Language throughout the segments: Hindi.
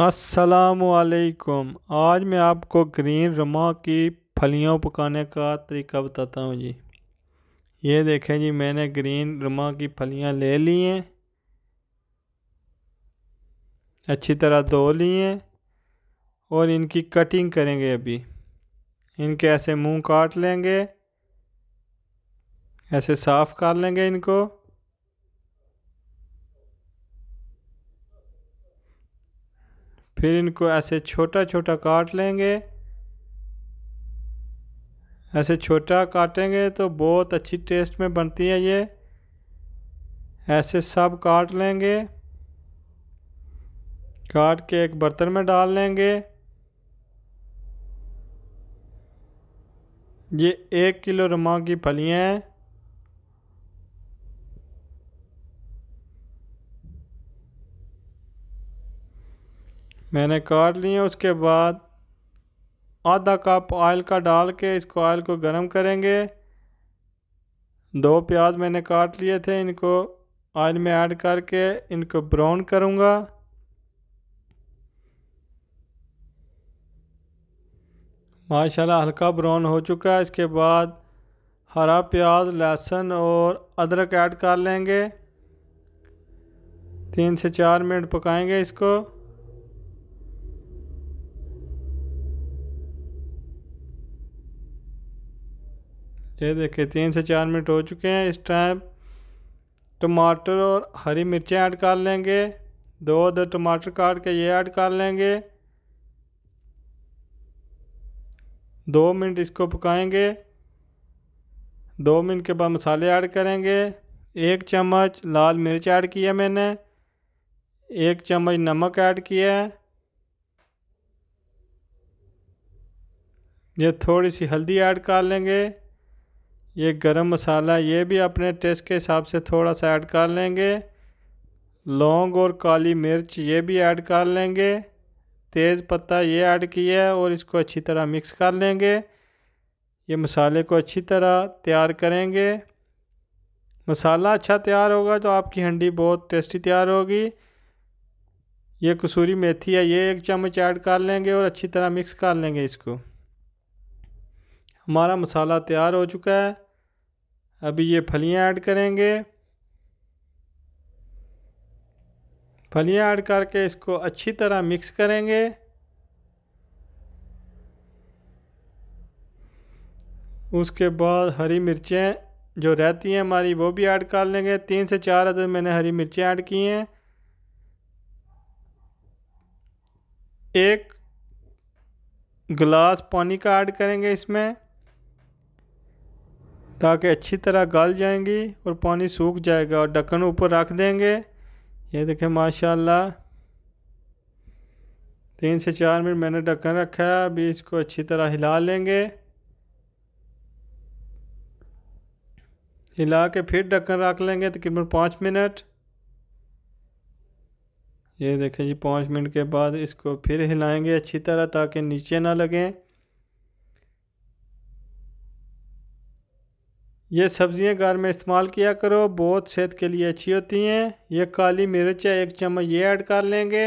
असलकुम आज मैं आपको ग्रीन रमा की फलियाँ पकाने का तरीका बताता हूँ जी ये देखें जी मैंने ग्रीन रमा की फलियाँ ले ली हैं अच्छी तरह धो ली हैं और इनकी कटिंग करेंगे अभी इनके ऐसे मुंह काट लेंगे ऐसे साफ़ कर लेंगे इनको फिर इनको ऐसे छोटा छोटा काट लेंगे ऐसे छोटा काटेंगे तो बहुत अच्छी टेस्ट में बनती है ये ऐसे सब काट लेंगे काट के एक बर्तन में डाल लेंगे ये एक किलो रुमा की फलियाँ हैं मैंने काट लिए उसके बाद आधा कप ऑयल का डाल के इसको ऑयल को गर्म करेंगे दो प्याज मैंने काट लिए थे इनको ऑयल में ऐड करके इनको ब्राउन करूँगा माशाल्लाह हल्का ब्राउन हो चुका है इसके बाद हरा प्याज लहसुन और अदरक ऐड कर लेंगे तीन से चार मिनट पकाएंगे इसको ये देखिए तीन से चार मिनट हो चुके हैं इस टाइम टमाटर और हरी मिर्चें ऐड कर लेंगे दो दो टमाटर काट के ये ऐड कर लेंगे दो मिनट इसको पकाएंगे दो मिनट के बाद मसाले ऐड करेंगे एक चम्मच लाल मिर्च ऐड किया मैंने एक चम्मच नमक ऐड किया है ये थोड़ी सी हल्दी ऐड कर लेंगे ये गरम मसाला ये भी अपने टेस्ट के हिसाब से थोड़ा सा ऐड कर लेंगे लौंग और काली मिर्च ये भी ऐड कर लेंगे तेज़ पत्ता ये ऐड किया है और इसको अच्छी तरह मिक्स कर लेंगे ये मसाले को अच्छी तरह तैयार करेंगे मसाला अच्छा तैयार होगा तो आपकी हंडी बहुत टेस्टी तैयार होगी ये कसूरी मेथी है ये एक चम्मच ऐड कर लेंगे और अच्छी तरह मिक्स कर लेंगे इसको हमारा मसाला तैयार हो चुका है अभी ये फलियाँ ऐड करेंगे फलियाँ ऐड करके इसको अच्छी तरह मिक्स करेंगे उसके बाद हरी मिर्चें जो रहती हैं हमारी वो भी ऐड कर लेंगे तीन से चार अदर मैंने हरी मिर्चें ऐड की हैं एक गिलास पानी का ऐड करेंगे इसमें ताकि अच्छी तरह गल जाएंगी और पानी सूख जाएगा और ढक्कन ऊपर रख देंगे ये देखें माशाल्लाह तीन से चार मिनट मैंने ढक्कन रखा है अभी इसको अच्छी तरह हिला लेंगे हिला के फिर ढक्कन रख लेंगे तकरीबन पाँच मिनट ये देखें जी पाँच मिनट के बाद इसको फिर हिलाएंगे अच्छी तरह ताकि नीचे ना लगें ये सब्ज़ियाँ घर में इस्तेमाल किया करो बहुत सेहत के लिए अच्छी होती हैं ये काली मिर्च है एक चम्मच ये ऐड कर लेंगे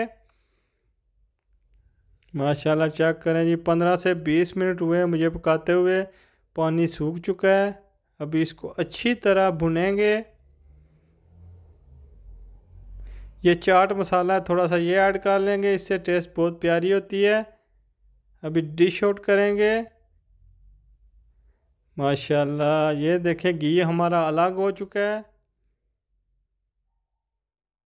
माशाल्लाह चेक करें जी पंद्रह से बीस मिनट हुए मुझे पकाते हुए पानी सूख चुका है अभी इसको अच्छी तरह भुनेंगे ये चाट मसाला है थोड़ा सा ये ऐड कर लेंगे इससे टेस्ट बहुत प्यारी होती है अभी डिश आउट करेंगे माशाल्लाह ये देखें घी हमारा अलग हो चुका है